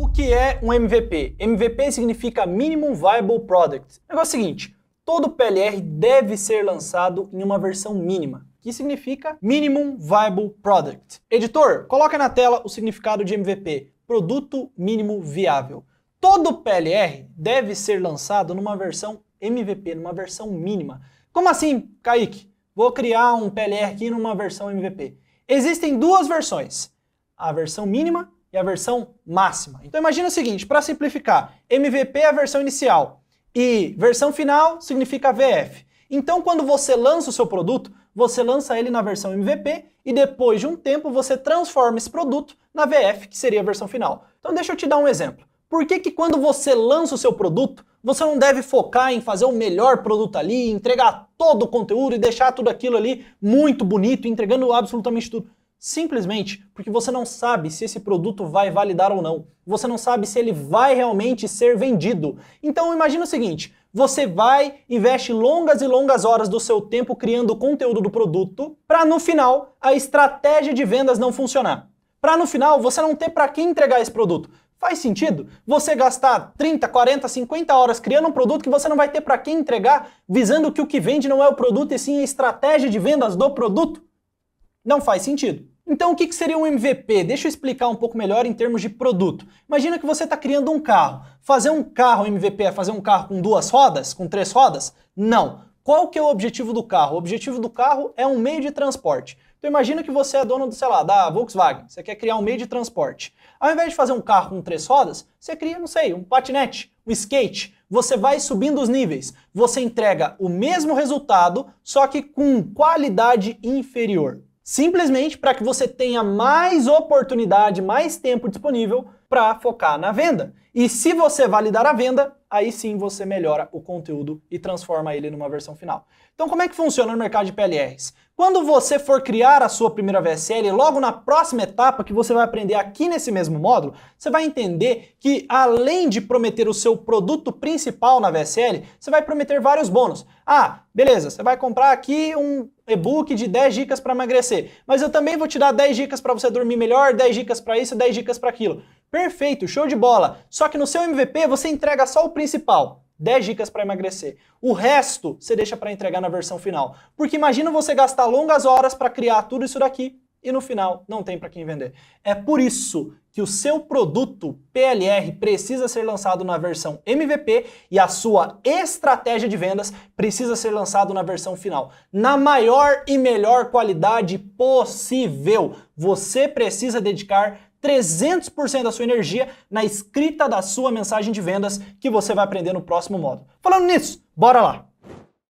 O que é um MVP? MVP significa Minimum Viable Product. O negócio é o seguinte, todo PLR deve ser lançado em uma versão mínima, que significa Minimum Viable Product. Editor, coloca na tela o significado de MVP, Produto Mínimo Viável. Todo PLR deve ser lançado numa versão MVP, numa versão mínima. Como assim, Kaique? Vou criar um PLR aqui numa versão MVP. Existem duas versões, a versão mínima e a versão máxima. Então imagina o seguinte, para simplificar, MVP é a versão inicial e versão final significa VF. Então quando você lança o seu produto, você lança ele na versão MVP e depois de um tempo você transforma esse produto na VF, que seria a versão final. Então deixa eu te dar um exemplo. Por que, que quando você lança o seu produto, você não deve focar em fazer o melhor produto ali, entregar todo o conteúdo e deixar tudo aquilo ali muito bonito, entregando absolutamente tudo? Simplesmente porque você não sabe se esse produto vai validar ou não. Você não sabe se ele vai realmente ser vendido. Então imagine o seguinte: você vai, investe longas e longas horas do seu tempo criando o conteúdo do produto, para no final a estratégia de vendas não funcionar. Para no final você não ter para quem entregar esse produto. Faz sentido você gastar 30, 40, 50 horas criando um produto que você não vai ter para quem entregar, visando que o que vende não é o produto e sim a estratégia de vendas do produto? Não faz sentido. Então, o que seria um MVP? Deixa eu explicar um pouco melhor em termos de produto. Imagina que você está criando um carro. Fazer um carro MVP é fazer um carro com duas rodas, com três rodas? Não. Qual que é o objetivo do carro? O objetivo do carro é um meio de transporte. Então imagina que você é dono, do, sei lá, da Volkswagen, você quer criar um meio de transporte. Ao invés de fazer um carro com três rodas, você cria, não sei, um patinete, um skate. Você vai subindo os níveis. Você entrega o mesmo resultado, só que com qualidade inferior simplesmente para que você tenha mais oportunidade, mais tempo disponível para focar na venda. E se você validar a venda, aí sim você melhora o conteúdo e transforma ele numa versão final. Então, como é que funciona no mercado de PLRs? Quando você for criar a sua primeira VSL, logo na próxima etapa que você vai aprender aqui nesse mesmo módulo, você vai entender que além de prometer o seu produto principal na VSL, você vai prometer vários bônus. Ah, beleza, você vai comprar aqui um e-book de 10 dicas para emagrecer. Mas eu também vou te dar 10 dicas para você dormir melhor, 10 dicas para isso, 10 dicas para aquilo. Perfeito, show de bola. Só que no seu MVP você entrega só o principal. 10 dicas para emagrecer. O resto você deixa para entregar na versão final. Porque imagina você gastar longas horas para criar tudo isso daqui e no final não tem para quem vender. É por isso que o seu produto PLR precisa ser lançado na versão MVP e a sua estratégia de vendas precisa ser lançado na versão final, na maior e melhor qualidade possível. Você precisa dedicar 300% da sua energia na escrita da sua mensagem de vendas que você vai aprender no próximo módulo. Falando nisso, bora lá.